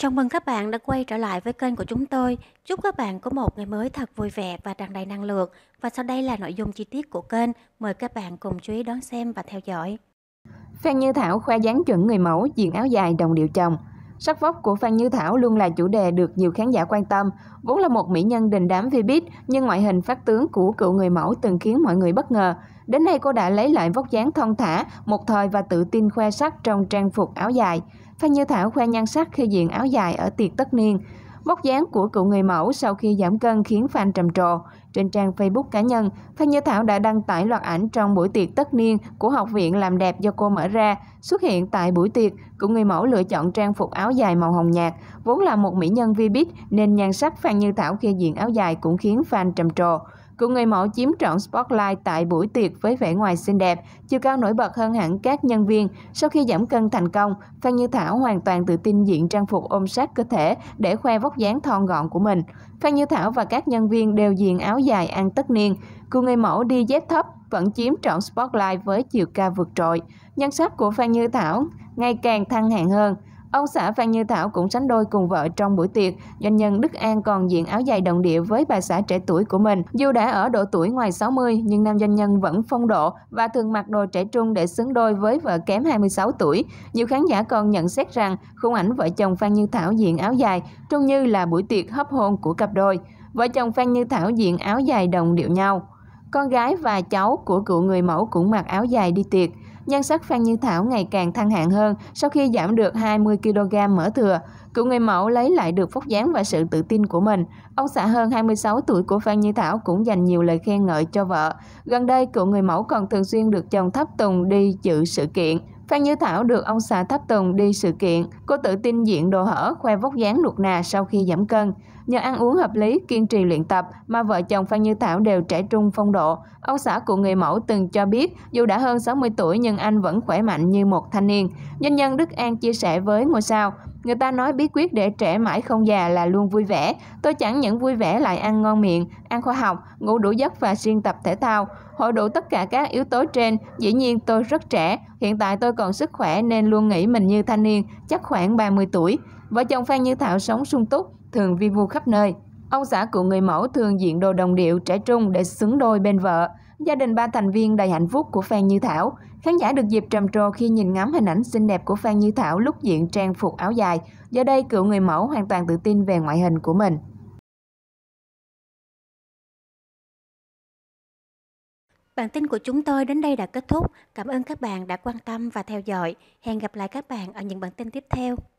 Chào mừng các bạn đã quay trở lại với kênh của chúng tôi. Chúc các bạn có một ngày mới thật vui vẻ và tràn đầy năng lượng. Và sau đây là nội dung chi tiết của kênh. Mời các bạn cùng chú ý đón xem và theo dõi. Phan Như Thảo khoa dáng chuẩn người mẫu, diện áo dài đồng điệu chồng. Sắc vóc của Phan Như Thảo luôn là chủ đề được nhiều khán giả quan tâm. Vốn là một mỹ nhân đình đám Vbiz, nhưng ngoại hình phát tướng của cựu người mẫu từng khiến mọi người bất ngờ. Đến nay cô đã lấy lại vóc dáng thon thả, một thời và tự tin khoe sắc trong trang phục áo dài. Phan Như Thảo khoe nhan sắc khi diện áo dài ở tiệc tất niên. Mốc dáng của cựu người mẫu sau khi giảm cân khiến fan trầm trồ. Trên trang Facebook cá nhân, Phan Như Thảo đã đăng tải loạt ảnh trong buổi tiệc tất niên của Học viện làm đẹp do cô mở ra. Xuất hiện tại buổi tiệc, cựu người mẫu lựa chọn trang phục áo dài màu hồng nhạt. Vốn là một mỹ nhân vi bít nên nhan sắc Phan Như Thảo khi diện áo dài cũng khiến fan trầm trồ. Cựu người mẫu chiếm trọn spotlight tại buổi tiệc với vẻ ngoài xinh đẹp, chiều cao nổi bật hơn hẳn các nhân viên. Sau khi giảm cân thành công, Phan Như Thảo hoàn toàn tự tin diện trang phục ôm sát cơ thể để khoe vóc dáng thon gọn của mình. Phan Như Thảo và các nhân viên đều diện áo dài ăn tất niên. Cựu người mẫu đi dép thấp vẫn chiếm trọn spotlight với chiều cao vượt trội. Nhân sắc của Phan Như Thảo ngày càng thăng hạng hơn. Ông xã Phan Như Thảo cũng sánh đôi cùng vợ trong buổi tiệc. Doanh nhân Đức An còn diện áo dài đồng địa với bà xã trẻ tuổi của mình. Dù đã ở độ tuổi ngoài 60, nhưng nam doanh nhân vẫn phong độ và thường mặc đồ trẻ trung để xứng đôi với vợ kém 26 tuổi. Nhiều khán giả còn nhận xét rằng khung ảnh vợ chồng Phan Như Thảo diện áo dài trông như là buổi tiệc hấp hôn của cặp đôi. Vợ chồng Phan Như Thảo diện áo dài đồng điệu nhau. Con gái và cháu của cựu người mẫu cũng mặc áo dài đi tiệc nhan sắc Phan Như Thảo ngày càng thăng hạng hơn sau khi giảm được 20kg mỡ thừa. Cựu người mẫu lấy lại được phóc dáng và sự tự tin của mình. Ông xã hơn 26 tuổi của Phan Như Thảo cũng dành nhiều lời khen ngợi cho vợ. Gần đây, cựu người mẫu còn thường xuyên được chồng thấp tùng đi dự sự kiện. Phan Như Thảo được ông xã Tháp Tùng đi sự kiện. Cô tự tin diện đồ hở, khoe vóc dáng nuột nà sau khi giảm cân. Nhờ ăn uống hợp lý, kiên trì luyện tập mà vợ chồng Phan Như Thảo đều trẻ trung phong độ. Ông xã của người mẫu từng cho biết dù đã hơn 60 tuổi nhưng anh vẫn khỏe mạnh như một thanh niên. Doanh nhân Đức An chia sẻ với ngôi sao, Người ta nói bí quyết để trẻ mãi không già là luôn vui vẻ. Tôi chẳng những vui vẻ lại ăn ngon miệng, ăn khoa học, ngủ đủ giấc và xuyên tập thể thao. Hội đủ tất cả các yếu tố trên, dĩ nhiên tôi rất trẻ. Hiện tại tôi còn sức khỏe nên luôn nghĩ mình như thanh niên, chắc khoảng 30 tuổi. Vợ chồng Phan Như Thảo sống sung túc, thường vi vu khắp nơi. Ông xã của người mẫu thường diện đồ đồng điệu trẻ trung để xứng đôi bên vợ gia đình ba thành viên đầy hạnh phúc của Phan Như Thảo. Khán giả được dịp trầm trồ khi nhìn ngắm hình ảnh xinh đẹp của Phan Như Thảo lúc diện trang phục áo dài. Giờ đây, cựu người mẫu hoàn toàn tự tin về ngoại hình của mình. Bản tin của chúng tôi đến đây đã kết thúc. Cảm ơn các bạn đã quan tâm và theo dõi. Hẹn gặp lại các bạn ở những bản tin tiếp theo.